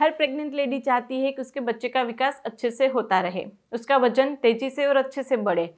हर pregnant lady चाहती है कि उसके बच्चे का विकास अच्छे से होता रहे उसका वजन तेज़ी से और अच्छे से बढ़े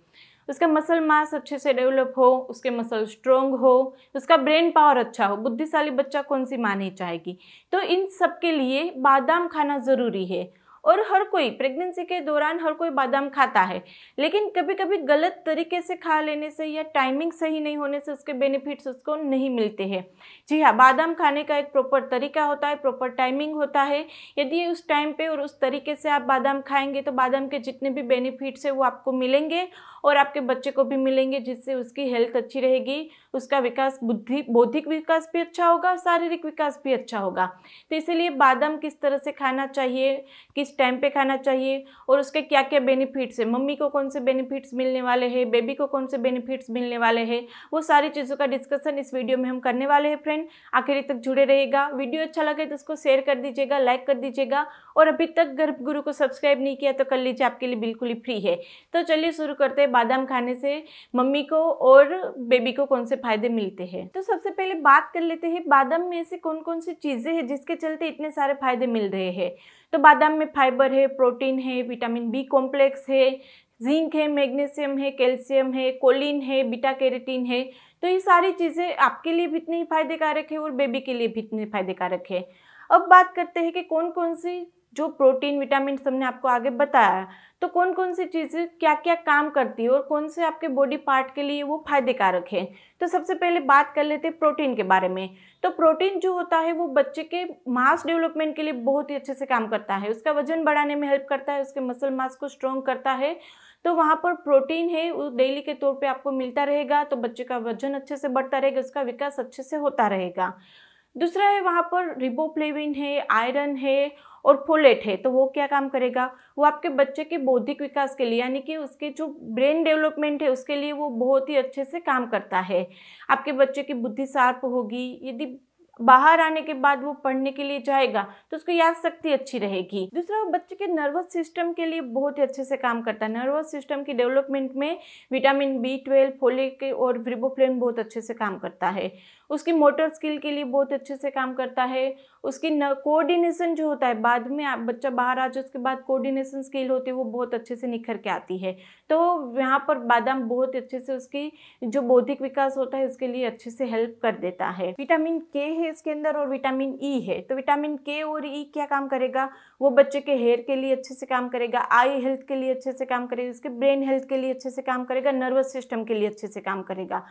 उसका मसल मास अच्छे से डेवलप हो उसके मसल स्ट्रोंग हो उसका ब्रेन पावर अच्छा हो बुद्धिशाली बच्चा कौन सी माँ नहीं चाहेगी तो इन सब के लिए बादाम खाना ज़रूरी है और हर कोई प्रेगनेंसी के दौरान हर कोई बादाम खाता है लेकिन कभी कभी गलत तरीके से खा लेने से या टाइमिंग सही नहीं होने से उसके बेनिफिट्स उसको नहीं मिलते हैं जी हाँ बादाम खाने का एक प्रॉपर तरीका होता है प्रॉपर टाइमिंग होता है यदि उस टाइम पर और उस तरीके से आप बादाम खाएंगे तो बादाम के जितने भी बेनिफिट्स है वो आपको मिलेंगे और आपके बच्चे को भी मिलेंगे जिससे उसकी हेल्थ अच्छी रहेगी उसका विकास बुद्धि बौद्धिक विकास भी अच्छा होगा शारीरिक विकास भी अच्छा होगा तो इसीलिए बादाम किस तरह से खाना चाहिए किस टाइम पे खाना चाहिए और उसके क्या क्या बेनिफिट्स है मम्मी को कौन से बेनिफिट्स मिलने वाले हैं बेबी को कौन से बेनिफिट्स मिलने वाले हैं वो सारी चीज़ों का डिस्कशन इस वीडियो में हम करने वाले हैं फ्रेंड आखिर तक जुड़े रहेगा वीडियो अच्छा लगे तो उसको शेयर कर दीजिएगा लाइक कर दीजिएगा और अभी तक गर्भ गुरु को सब्सक्राइब नहीं किया तो कर लीजिए आपके लिए बिल्कुल ही फ्री है तो चलिए शुरू करते हैं बादाम खाने से मम्मी को और बेबी को कौन से फायदे मिलते हैं तो सबसे पहले बात कर लेते हैं बादाम में ऐसी कौन कौन सी चीज़ें हैं जिसके चलते इतने सारे फायदे मिल रहे हैं तो बादाम में फाइबर है प्रोटीन है विटामिन बी कॉम्प्लेक्स है जिंक है मैग्नीशियम है कैल्शियम है कोलिन है बीटा कैरेटीन है तो ये सारी चीज़ें आपके लिए भी इतनी ही फायदेकारक है और बेबी के लिए भी इतने फायदेकारक है अब बात करते हैं कि कौन कौन सी जो प्रोटीन विटामिन हमने आपको आगे बताया है तो कौन कौन सी चीज़ें क्या क्या काम करती है और कौन से आपके बॉडी पार्ट के लिए वो फायदेकारक है तो सबसे पहले बात कर लेते हैं प्रोटीन के बारे में तो प्रोटीन जो होता है वो बच्चे के मास डेवलपमेंट के लिए बहुत ही अच्छे से काम करता है उसका वजन बढ़ाने में हेल्प करता है उसके मसल मास को स्ट्रॉन्ग करता है तो वहाँ पर प्रोटीन है वो डेली के तौर पर आपको मिलता रहेगा तो बच्चे का वजन अच्छे से बढ़ता रहेगा उसका विकास अच्छे से होता रहेगा दूसरा है वहाँ पर रिबोप्लेविन है आयरन है और फोलेट है तो वो क्या काम करेगा वो आपके बच्चे के बौद्धिक विकास के लिए यानी कि उसके जो ब्रेन डेवलपमेंट है उसके लिए वो बहुत ही अच्छे से काम करता है आपके बच्चे की बुद्धि शार्प होगी यदि बाहर आने के बाद वो पढ़ने के लिए जाएगा तो उसकी याद शक्ति अच्छी रहेगी दूसरा वो बच्चे के नर्वस सिस्टम के लिए बहुत ही अच्छे से काम करता है नर्वस सिस्टम की डेवलपमेंट में विटामिन बी ट्वेल्व फोलिक और व्रिबोफ्लेन बहुत अच्छे से काम करता है उसकी मोटर स्किल के लिए बहुत अच्छे से काम करता है उसकी कोऑर्डिनेशन जो होता है बाद में आप बच्चा बाहर आ जाए उसके बाद कोऑर्डिनेशन स्किल होती है वो बहुत अच्छे से निखर के आती है तो यहाँ पर बादाम बहुत अच्छे से उसकी जो बौद्धिक विकास होता है उसके लिए अच्छे से हेल्प कर देता है विटामिन के है है इसके अंदर और विटामिन ई e है तो विटामिन के और ई e क्या काम करेगा वो बच्चे के हेयर के लिए अच्छे से काम करेगा आई हेल्थ के लिए अच्छे से काम करेगा उसके ब्रेन हेल्थ के लिए अच्छे से काम करेगा नर्वस सिस्टम के लिए अच्छे से काम करेगा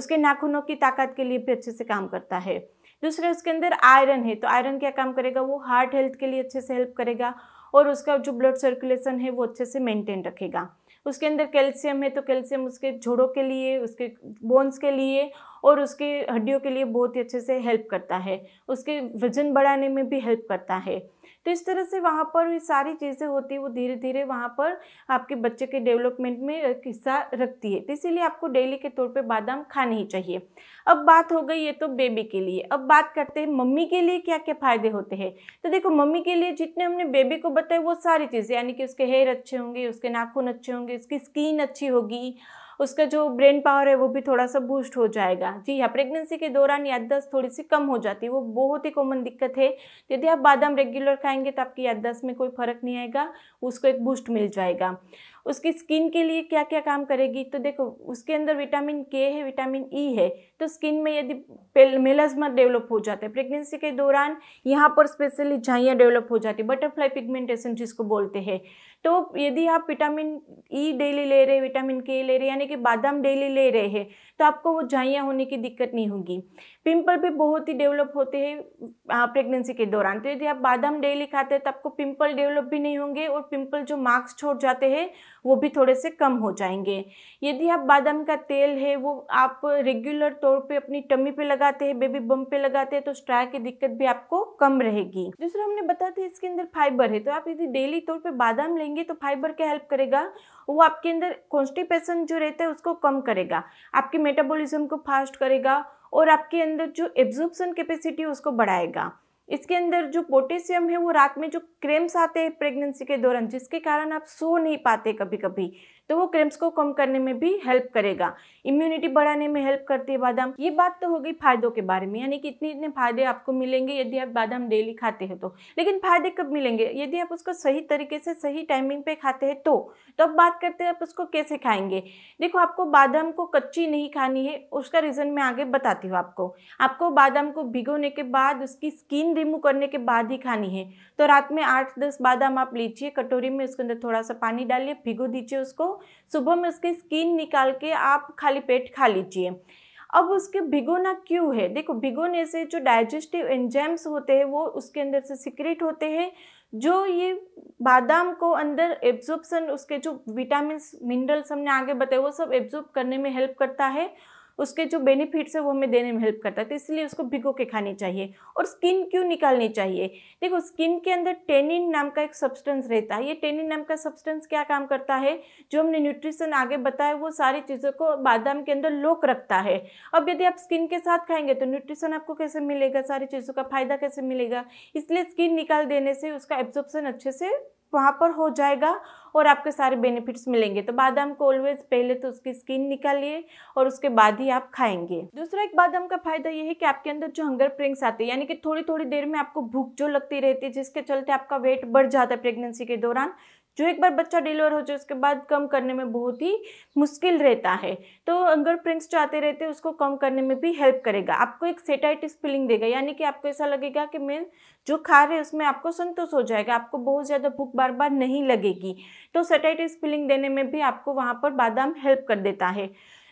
उसके नाखूनों की ताकत के लिए भी अच्छे से काम करता है दूसरे उसके अंदर आयरन है तो आयरन क्या काम करेगा वो हार्ट हेल्थ के लिए अच्छे से हेल्प करेगा और उसका जो ब्लड सर्कुलेशन है वो अच्छे से मेंटेन रखेगा उसके अंदर कैल्शियम है तो कैल्शियम उसके जोड़ों के लिए उसके बोन्स के लिए और उसके हड्डियों के लिए बहुत ही अच्छे से हेल्प करता है उसके वजन बढ़ाने में भी हेल्प करता है तो इस तरह से वहाँ पर ये सारी चीज़ें होती है वो धीरे धीरे वहाँ पर आपके बच्चे के डेवलपमेंट में हिस्सा रखती है तो इसीलिए आपको डेली के तौर पर बादाम खाने ही चाहिए अब बात हो गई ये तो बेबी के लिए अब बात करते हैं मम्मी के लिए क्या क्या फ़ायदे होते हैं तो देखो मम्मी के लिए जितने हमने बेबी को बताए वो सारी चीज़ें यानी कि उसके हेयर अच्छे होंगे उसके नाखून अच्छे होंगे उसकी स्किन अच्छी होगी उसका जो ब्रेन पावर है वो भी थोड़ा सा बूस्ट हो जाएगा जी हाँ प्रेगनेंसी के दौरान याददाश्त थोड़ी सी कम हो जाती है वो बहुत ही कॉमन दिक्कत है यदि आप बादाम रेगुलर खाएंगे तो आपकी याददाश्त में कोई फर्क नहीं आएगा उसको एक बूस्ट मिल जाएगा उसकी स्किन के लिए क्या क्या काम करेगी तो देखो उसके अंदर विटामिन के है विटामिन ई e है तो स्किन में यदि मेलाजमा डेवलप हो जाता है प्रेगनेंसी के दौरान यहाँ पर स्पेशली झाइयाँ डेवलप हो जाती है बटरफ्लाई पिगमेंटेशन जिसको बोलते हैं तो यदि आप विटामिन ई e डेली ले रहे विटामिन के ले रहे यानी कि बादाम डेली ले रहे हैं तो आपको वो झाइयाँ होने की दिक्कत नहीं होगी पिंपल भी बहुत ही डेवलप होते हैं प्रेगनेंसी के दौरान तो यदि आप बादाम डेली खाते हैं तो आपको पिंपल डेवलप भी नहीं होंगे और पिंपल जो मार्क्स छोड़ जाते हैं वो भी थोड़े से कम हो जाएंगे यदि आप बादाम का तेल है वो आप रेगुलर तौर पे अपनी टमी पे लगाते हैं बेबी बम पे लगाते हैं तो स्ट्राइक की दिक्कत भी आपको कम रहेगी दूसरा हमने बताया था इसके अंदर फाइबर है तो आप यदि डेली तौर पर बादाम लेंगे तो फाइबर क्या हेल्प करेगा वो आपके अंदर कॉन्स्टिपेशन जो रहता है उसको कम करेगा आपके मेटाबोलिज्म को फास्ट करेगा और आपके अंदर जो एब्जॉर्प्शन कैपेसिटी है उसको बढ़ाएगा इसके अंदर जो पोटेशियम है वो रात में जो क्रेम्स आते हैं प्रेगनेंसी के दौरान जिसके कारण आप सो नहीं पाते कभी कभी तो वो क्रेम्स को कम करने में भी हेल्प करेगा इम्यूनिटी बढ़ाने में हेल्प करती है बादाम ये बात तो हो गई फायदों के बारे में यानी कि इतने इतने फायदे आपको मिलेंगे यदि आप बादाम डेली खाते हैं तो लेकिन फायदे कब मिलेंगे यदि आप उसको सही तरीके से सही टाइमिंग पे खाते हैं तो तो अब बात करते हैं आप उसको कैसे खाएंगे देखो आपको बादाम को कच्ची नहीं खानी है उसका रीज़न मैं आगे बताती हूँ आपको आपको बादाम को भिगोने के बाद उसकी स्किन रिमूव करने के बाद ही खानी है तो रात में आठ दस बादाम आप लीजिए कटोरी में उसके अंदर थोड़ा सा पानी डालिए भिगो दीजिए उसको सुबह में उसकी स्किन निकाल के आप खाली पेट खा लीजिए अब उसके भिगोना क्यों है देखो भिगोने से जो डाइजेस्टिव एंजाइम्स होते हैं वो उसके अंदर से सिक्रेट होते हैं जो ये बादाम को अंदर एब्जॉर्बसन उसके जो विटामिन मिनरल्स हमने आगे बताए वो सब एब्जॉर्ब करने में हेल्प करता है उसके जो बेनिफिट्स है वो हमें देने में हेल्प करता है तो इसलिए उसको भिगो के खानी चाहिए और स्किन क्यों निकालनी चाहिए देखो स्किन के अंदर टेनिन नाम का एक सब्सटेंस रहता है ये टेनिन नाम का सब्सटेंस क्या काम करता है जो हमने न्यूट्रिशन आगे बताया वो सारी चीज़ों को बादाम के अंदर लोक रखता है अब यदि आप स्किन के साथ खाएंगे तो न्यूट्रिशन आपको कैसे मिलेगा सारी चीज़ों का फायदा कैसे मिलेगा इसलिए स्किन निकाल देने से उसका एब्जॉर्प्शन अच्छे से वहाँ पर हो जाएगा और आपके सारे बेनिफिट्स मिलेंगे तो बादाम को ऑलवेज पहले तो उसकी स्किन निकालिए और उसके बाद ही आप खाएंगे दूसरा एक बादाम का फायदा यह है कि आपके अंदर जो हंगर प्रिंग्स आते हैं यानी कि थोड़ी थोड़ी देर में आपको भूख जो लगती रहती है जिसके चलते आपका वेट बढ़ जाता है प्रेगनेंसी के दौरान जो एक बार बच्चा डिलीवर हो जाए उसके बाद कम करने में बहुत ही मुश्किल रहता है तो अंगर प्रिंट्स जो आते रहते हैं उसको कम करने में भी हेल्प करेगा आपको एक सेटाइटिस फीलिंग देगा यानी कि आपको ऐसा लगेगा कि मैं जो खा रहे उसमें आपको संतोष हो जाएगा आपको बहुत ज़्यादा भूख बार बार नहीं लगेगी तो सेटाइटिस फीलिंग देने में भी आपको वहाँ पर बादाम हेल्प कर देता है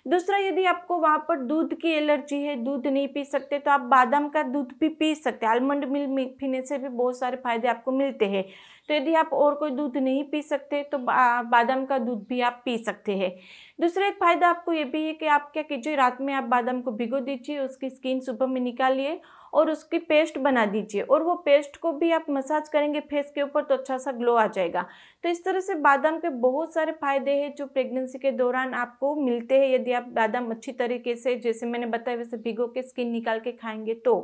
दूसरा यदि आपको वहाँ पर दूध की एलर्जी है दूध नहीं पी सकते तो आप बादाम का दूध भी पी सकते हैं आलमंड मिल्क पीने से भी बहुत सारे फायदे आपको मिलते हैं तो यदि आप और कोई दूध नहीं पी सकते तो बादाम का दूध भी आप पी सकते हैं दूसरा एक फ़ायदा आपको ये भी है कि आप क्या कीजिए रात में आप बादाम को भिगो दीजिए उसकी स्किन सुबह में निकालिए और उसकी पेस्ट बना दीजिए और वो पेस्ट को भी आप मसाज करेंगे फेस के ऊपर तो अच्छा सा ग्लो आ जाएगा तो इस तरह से बादाम के बहुत सारे फायदे हैं जो प्रेगनेंसी के दौरान आपको मिलते हैं यदि आप बादाम अच्छी तरीके से जैसे मैंने बताया वैसे भिगो के स्किन निकाल के खाएंगे तो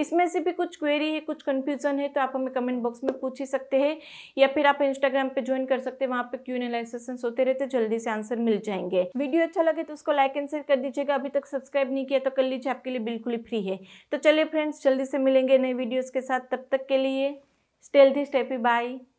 इसमें से भी कुछ क्वेरी है कुछ कन्फ्यूज़न है तो आप हमें कमेंट बॉक्स में पूछ ही सकते हैं या फिर आप इंस्टाग्राम पे ज्वाइन कर सकते हैं वहाँ पे क्यू एन सेशन होते रहते जल्दी से आंसर मिल जाएंगे वीडियो अच्छा लगे तो उसको लाइक एंड शेयर कर दीजिएगा अभी तक सब्सक्राइब नहीं किया तो कर लीजिए आपके लिए बिल्कुल ही फ्री है तो चलिए फ्रेंड्स जल्दी से मिलेंगे नए वीडियोज़ के साथ तब तक के लिए स्टेल दी स्टेपी बाई